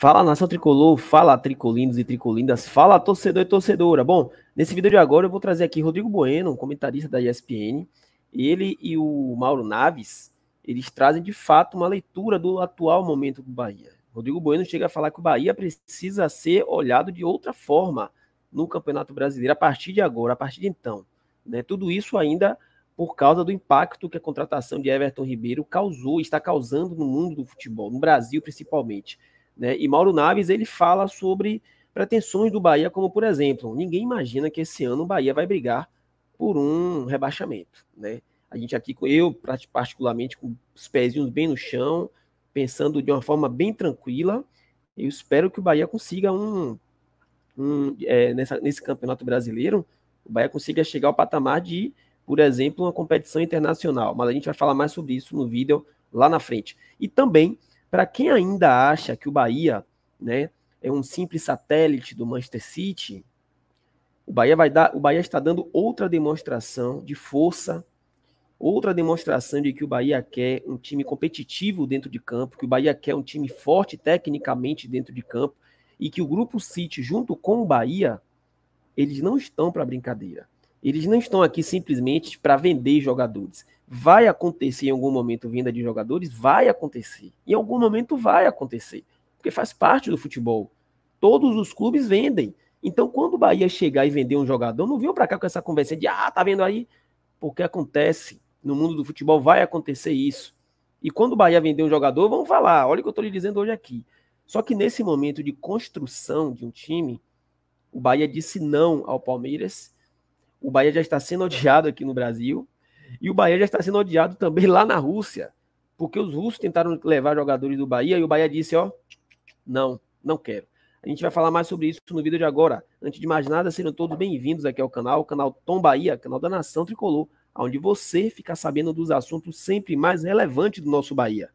Fala nação tricolor, fala tricolindos e tricolindas, fala torcedor e torcedora. Bom, nesse vídeo de agora eu vou trazer aqui Rodrigo Bueno, um comentarista da ESPN. Ele e o Mauro Naves, eles trazem de fato uma leitura do atual momento do Bahia. Rodrigo Bueno chega a falar que o Bahia precisa ser olhado de outra forma no Campeonato Brasileiro a partir de agora, a partir de então. Né? Tudo isso ainda por causa do impacto que a contratação de Everton Ribeiro causou, está causando no mundo do futebol, no Brasil principalmente. Né? E Mauro Naves ele fala sobre pretensões do Bahia, como por exemplo, ninguém imagina que esse ano o Bahia vai brigar por um rebaixamento. Né? A gente aqui, eu particularmente, com os pezinhos bem no chão, pensando de uma forma bem tranquila, eu espero que o Bahia consiga um, um é, nessa, nesse campeonato brasileiro, o Bahia consiga chegar ao patamar de, por exemplo, uma competição internacional. Mas a gente vai falar mais sobre isso no vídeo lá na frente. E também para quem ainda acha que o Bahia né, é um simples satélite do Manchester City, o Bahia, vai dar, o Bahia está dando outra demonstração de força, outra demonstração de que o Bahia quer um time competitivo dentro de campo, que o Bahia quer um time forte tecnicamente dentro de campo, e que o Grupo City, junto com o Bahia, eles não estão para brincadeira. Eles não estão aqui simplesmente para vender jogadores. Vai acontecer em algum momento venda de jogadores? Vai acontecer. Em algum momento vai acontecer. Porque faz parte do futebol. Todos os clubes vendem. Então, quando o Bahia chegar e vender um jogador, não viu para cá com essa conversa de ah, tá vendo aí? Porque acontece. No mundo do futebol vai acontecer isso. E quando o Bahia vender um jogador, vão falar: olha o que eu estou lhe dizendo hoje aqui. Só que nesse momento de construção de um time, o Bahia disse não ao Palmeiras o Bahia já está sendo odiado aqui no Brasil. E o Bahia já está sendo odiado também lá na Rússia. Porque os russos tentaram levar jogadores do Bahia e o Bahia disse: ó, não, não quero. A gente vai falar mais sobre isso no vídeo de agora. Antes de mais nada, sejam todos bem-vindos aqui ao canal, canal Tom Bahia, canal da Nação Tricolor, onde você fica sabendo dos assuntos sempre mais relevantes do nosso Bahia.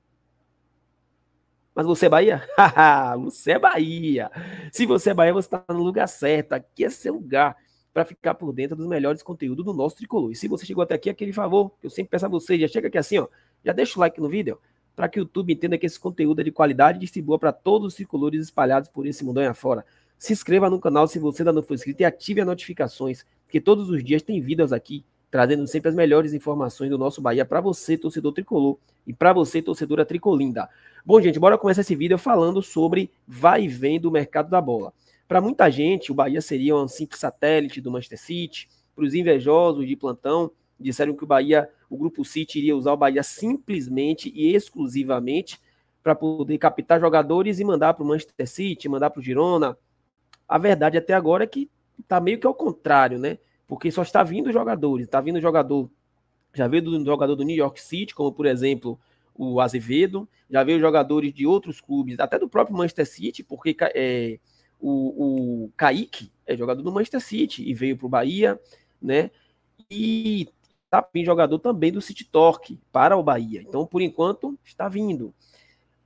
Mas você é Bahia? você é Bahia! Se você é Bahia, você está no lugar certo. Aqui é seu lugar para ficar por dentro dos melhores conteúdos do nosso tricolor. E se você chegou até aqui, aquele favor, que eu sempre peço a você, já chega aqui assim, ó, já deixa o like no vídeo, para que o YouTube entenda que esse conteúdo é de qualidade e distribua para todos os tricolores espalhados por esse mundo aí afora. Se inscreva no canal se você ainda não for inscrito e ative as notificações, porque todos os dias tem vídeos aqui trazendo sempre as melhores informações do nosso Bahia para você, torcedor tricolor, e para você, torcedora tricolinda. Bom, gente, bora começar esse vídeo falando sobre vai e vem do mercado da bola. Para muita gente, o Bahia seria um simples satélite do Manchester City. Para os invejosos de plantão, disseram que o Bahia, o grupo City iria usar o Bahia simplesmente e exclusivamente para poder captar jogadores e mandar para o Manchester City, mandar para o Girona. A verdade até agora é que está meio que ao contrário, né? Porque só está vindo jogadores, está vindo jogador, já veio do jogador do New York City, como por exemplo o Azevedo, já veio jogadores de outros clubes, até do próprio Manchester City, porque é, o, o Kaique é jogador do Manchester City e veio para o Bahia, né? E tá vindo jogador também do City Torque para o Bahia. Então, por enquanto, está vindo.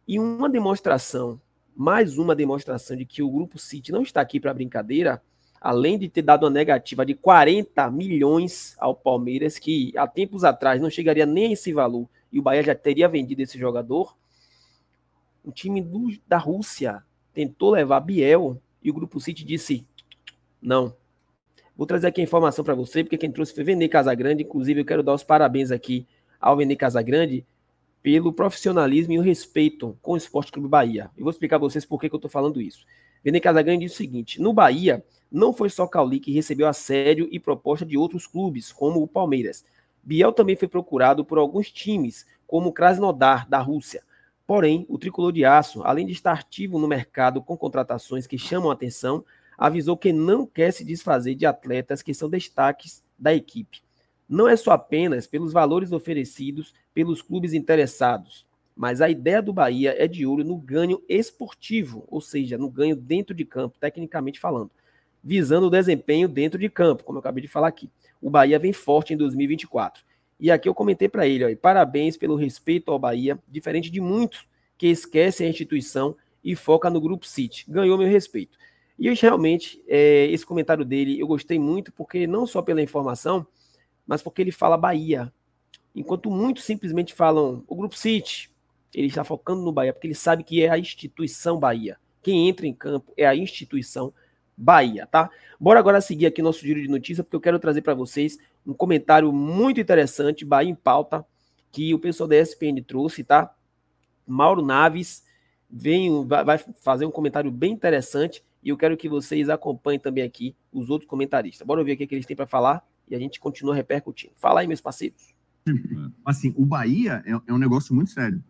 E uma demonstração, mais uma demonstração de que o Grupo City não está aqui para brincadeira, além de ter dado uma negativa de 40 milhões ao Palmeiras, que há tempos atrás não chegaria nem a esse valor, e o Bahia já teria vendido esse jogador. O time do, da Rússia tentou levar Biel e o Grupo City disse: não. Vou trazer aqui a informação para você, porque quem trouxe foi Vene Casagrande. Inclusive, eu quero dar os parabéns aqui ao Vene Casagrande pelo profissionalismo e o respeito com o Esporte Clube Bahia. E vou explicar a vocês por que, que eu estou falando isso. Vene Casagrande disse o seguinte: no Bahia, não foi só Cauli que recebeu assédio e proposta de outros clubes, como o Palmeiras. Biel também foi procurado por alguns times, como o Krasnodar, da Rússia, Porém, o tricolor de aço, além de estar ativo no mercado com contratações que chamam atenção, avisou que não quer se desfazer de atletas que são destaques da equipe. Não é só apenas pelos valores oferecidos pelos clubes interessados, mas a ideia do Bahia é de olho no ganho esportivo, ou seja, no ganho dentro de campo, tecnicamente falando, visando o desempenho dentro de campo, como eu acabei de falar aqui. O Bahia vem forte em 2024. E aqui eu comentei para ele, ó, parabéns pelo respeito ao Bahia, diferente de muitos que esquecem a instituição e foca no Grupo City. Ganhou meu respeito. E eu, realmente, é, esse comentário dele eu gostei muito, porque não só pela informação, mas porque ele fala Bahia. Enquanto muitos simplesmente falam o Grupo City, ele está focando no Bahia, porque ele sabe que é a instituição Bahia. Quem entra em campo é a instituição Bahia Bahia, tá? Bora agora seguir aqui nosso giro de notícia, porque eu quero trazer para vocês um comentário muito interessante, Bahia em pauta, que o pessoal da ESPN trouxe, tá? Mauro Naves vem, vai fazer um comentário bem interessante e eu quero que vocês acompanhem também aqui os outros comentaristas. Bora ouvir o que eles têm para falar e a gente continua repercutindo. Fala aí, meus parceiros. Assim, o Bahia é, é um negócio muito sério.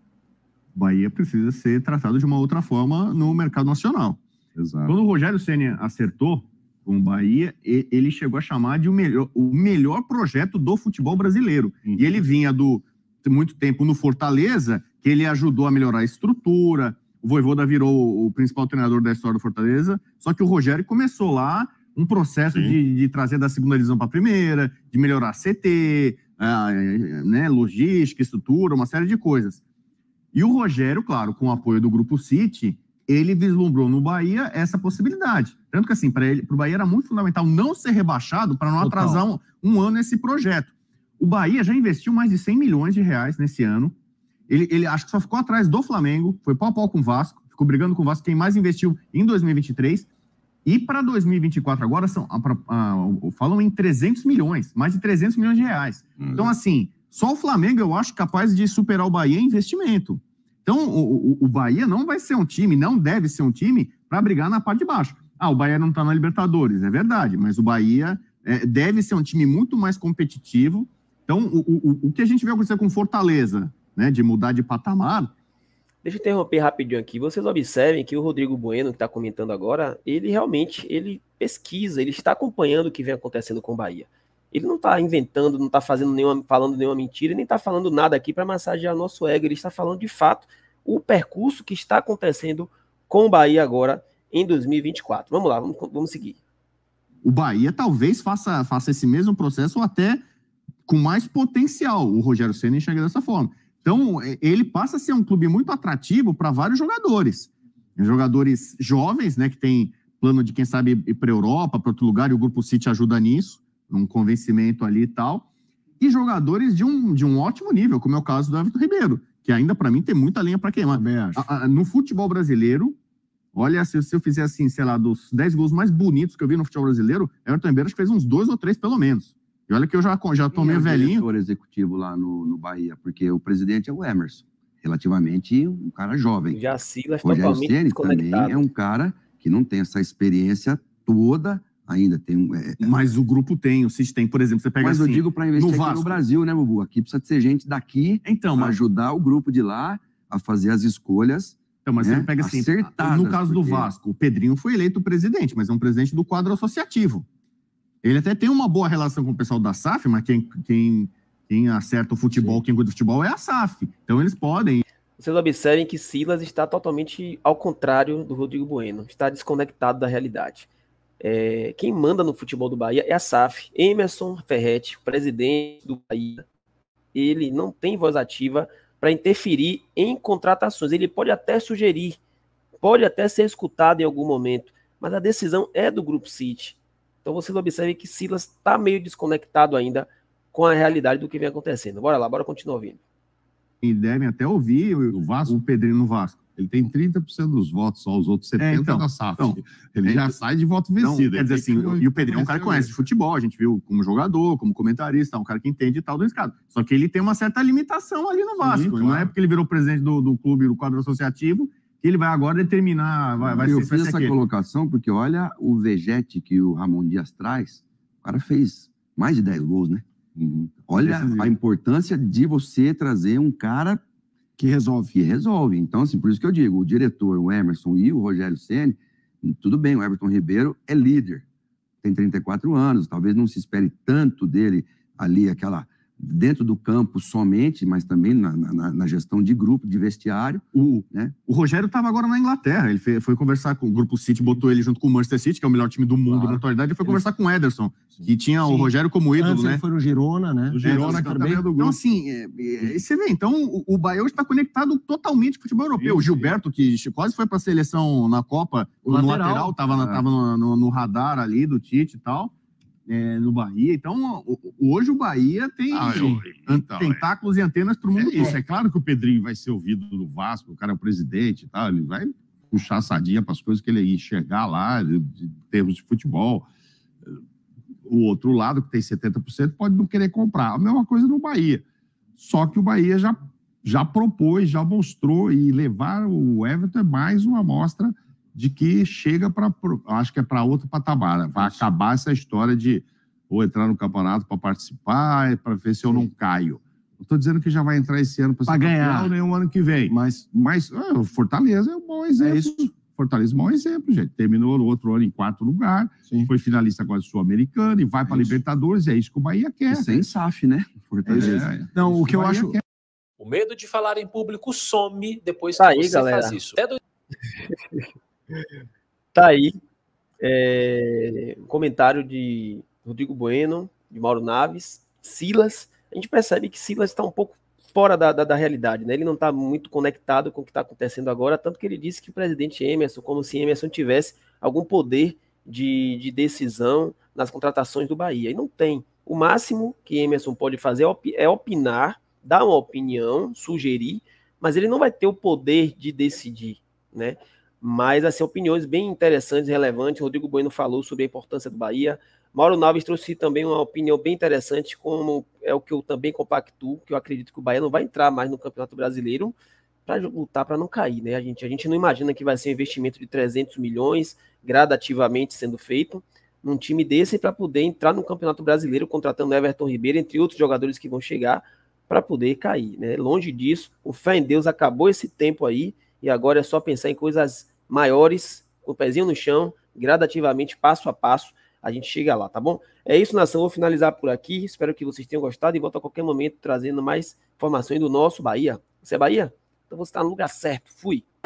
O Bahia precisa ser tratado de uma outra forma no mercado nacional. Exato. Quando o Rogério Senna acertou com o Bahia, ele chegou a chamar de o melhor, o melhor projeto do futebol brasileiro. Uhum. E ele vinha do muito tempo no Fortaleza, que ele ajudou a melhorar a estrutura. O Voivoda virou o principal treinador da história do Fortaleza. Só que o Rogério começou lá um processo de, de, trazer da segunda divisão para a primeira, de melhorar CT, a, né, logística, estrutura, uma série de coisas. E o Rogério, claro, com o apoio do Grupo City, ele vislumbrou no Bahia essa possibilidade. Tanto que, assim, para o Bahia era muito fundamental não ser rebaixado para não Total. atrasar um, um, ano esse projeto. O Bahia já investiu mais de 100 milhões de reais nesse ano. Ele, ele acho que só ficou atrás do Flamengo, foi pau a pau com o Vasco, ficou brigando com o Vasco, quem mais investiu em 2023. E para 2024 agora, são, a, a, a, falam em 300 milhões, mais de 300 milhões de reais. Uhum. Então, assim, só o Flamengo eu acho capaz de superar o Bahia em investimento. Então, o, o Bahia não vai ser um time, não deve ser um time para brigar na parte de baixo. Ah, o Bahia não está na Libertadores, é verdade, mas o Bahia é, deve ser um time muito mais competitivo. Então, o, o, o que a gente vê acontecer com Fortaleza, né, de mudar de patamar. Deixa eu interromper rapidinho aqui. Vocês observem que o Rodrigo Bueno, que está comentando agora, ele realmente ele pesquisa, ele está acompanhando o que vem acontecendo com o Bahia. Ele não está inventando, não está fazendo nenhuma, falando nenhuma mentira, nem está falando nada aqui para massagear nosso ego. Ele está falando de fato o percurso que está acontecendo com o Bahia agora em 2024. Vamos lá, vamos, vamos seguir. O Bahia talvez faça, faça esse mesmo processo ou até com mais potencial. O Rogério Senna enxerga dessa forma. Então, é, ele passa a ser um clube muito atrativo para vários jogadores. Jogadores jovens, né, que tem plano de, quem sabe, ir para a Europa, para outro lugar, e o Grupo City ajuda nisso um convencimento ali e tal. E jogadores de um, de um ótimo nível, como é o caso do Everton Ribeiro, que ainda para mim tem muita lenha para queimar. A, a, no futebol brasileiro, olha, se, se eu fizer assim, sei lá, dos 10 gols mais bonitos que eu vi no futebol brasileiro, Everton Ribeiro acho que fez uns dois ou três pelo menos. E olha que eu já, já tô meio é velhinho. diretor executivo lá no, no Bahia, porque o presidente é o Emerson, relativamente um cara jovem. Já Silas totalmente também é um cara que não tem essa experiência toda ainda tem um. É, é, mas o grupo tem, o CIS tem, por exemplo, você pega Mas assim, eu digo para investir no, aqui no Brasil, né, Bubu? Aqui precisa ser gente daqui então, para ajudar o grupo de lá a fazer as escolhas. Então, mas né? você pega assim, no caso porque... do Vasco, o Pedrinho foi eleito presidente, mas é um presidente do quadro associativo. Ele até tem uma boa relação com o pessoal da SAF, mas quem, quem, quem acerta o futebol, Sim. quem cuida do futebol é a SAF. Então eles podem. Vocês observem que Silas está totalmente ao contrário do Rodrigo Bueno, está desconectado da realidade é, quem manda no futebol do Bahia é a SAF. Emerson Ferretti, presidente do Bahia, ele não tem voz ativa para interferir em contratações. Ele pode até sugerir, pode até ser escutado em algum momento, mas a decisão é do Grupo City. Então vocês observem que Silas está meio desconectado ainda com a realidade do que vem acontecendo. Bora lá, bora continuar ouvindo. E devem até ouvir o Vasco, o Pedrinho no Vasco. Ele tem 30% dos votos, só os outros 70% é, então, da SAF. Então, ele já é, sai de voto vencido. Então, quer dizer assim, que... e o Pedrinho é um cara que conhece de futebol, a gente viu como jogador, como comentarista, é um cara que entende e tal do escado. Só que ele tem uma certa limitação ali no Vasco. Sim, claro. Não é porque ele virou presidente do, do clube, do quadro associativo, que ele vai agora determinar, vai, vai Eu ser, fiz essa aquele. colocação porque olha o vejete que o Ramon Dias traz, o cara fez mais de 10 gols, né? Uhum. Olha a importância de você trazer um cara que resolve. Que resolve. Então, assim, por isso que eu digo, o diretor, o Emerson e o Rogério Ceni, tudo bem, o Everton Ribeiro é líder, tem 34 anos, talvez não se espere tanto dele ali aquela dentro do campo somente, mas também na, na, na gestão de grupo, de vestiário. O, né? o Rogério estava agora na Inglaterra, ele foi, foi, conversar com o Grupo City, botou ele junto com o Manchester City, que é o melhor time do mundo claro. na atualidade, e foi conversar com o Ederson, que tinha Sim. o Rogério como ídolo, Antes né? Ele foi no Girona, né? O Girona, que é também. do então, grupo. Então, assim, é, é, você vê, então o, o Bahia está conectado totalmente com o futebol europeu. Isso, o Gilberto, que quase foi para a seleção na Copa, o no lateral, estava é. no, no radar ali do Tite e tal é, no Bahia. Então, hoje o Bahia tem ah, eu, então, tentáculos é. e antenas para o é mundo é, todo. Isso, é claro que o Pedrinho vai ser ouvido do Vasco, o cara é o presidente e tal, ele vai puxar a sardinha para as coisas que ele enxergar lá, em termos de futebol. O outro lado, que tem 70%, pode não querer comprar. A mesma coisa no Bahia. Só que o Bahia já, já propôs, já mostrou, e levar o Everton é mais uma amostra de que chega para. Acho que é para outro patamar. Né? Vai Isso. acabar essa história de ou entrar no campeonato para participar, para ver se Sim. eu não caio. Não estou dizendo que já vai entrar esse ano para ganhar, nem o ano que vem. Mas, mas ah, Fortaleza é um bom é exemplo. É isso. Fortaleza é um bom exemplo, gente. Terminou no outro ano em quarto lugar, Sim. foi finalista agora Sul-Americana e vai é para Libertadores. É isso que o Bahia quer. E né? sem SAF, né? Fortaleza. É, é. Não, o que eu acho. Quer. O medo de falar em público some depois tá que aí, você galera. faz isso. Até do... tá aí é, um comentário de Rodrigo Bueno, de Mauro Naves, Silas. A gente percebe que Silas está um pouco fora da, da, da, realidade, né? Ele não está muito conectado com o que está acontecendo agora, tanto que ele disse que o presidente Emerson, como se Emerson tivesse algum poder de, de decisão nas contratações do Bahia. E não tem. O máximo que Emerson pode fazer é, é opinar, dar uma opinião, sugerir, mas ele não vai ter o poder de decidir, né? Mas, assim, opiniões bem interessantes, relevantes. Rodrigo Bueno falou sobre a importância do Bahia. Mauro Naves trouxe também uma opinião bem interessante, como é o que eu também compactuo, que eu acredito que o Bahia não vai entrar mais no Campeonato Brasileiro para lutar para não cair, né? A gente, a gente não imagina que vai ser um investimento de 300 milhões gradativamente sendo feito num time desse para poder entrar no Campeonato Brasileiro contratando Everton Ribeiro, entre outros jogadores que vão chegar para poder cair, né? Longe disso, o fé em Deus acabou esse tempo aí e agora é só pensar em coisas maiores, com o pezinho no chão, gradativamente, passo a passo, a gente chega lá, tá bom? É isso, nação. Vou finalizar por aqui. Espero que vocês tenham gostado e volto a qualquer momento trazendo mais informações do nosso Bahia. Você é Bahia? Então você está no lugar certo. Fui.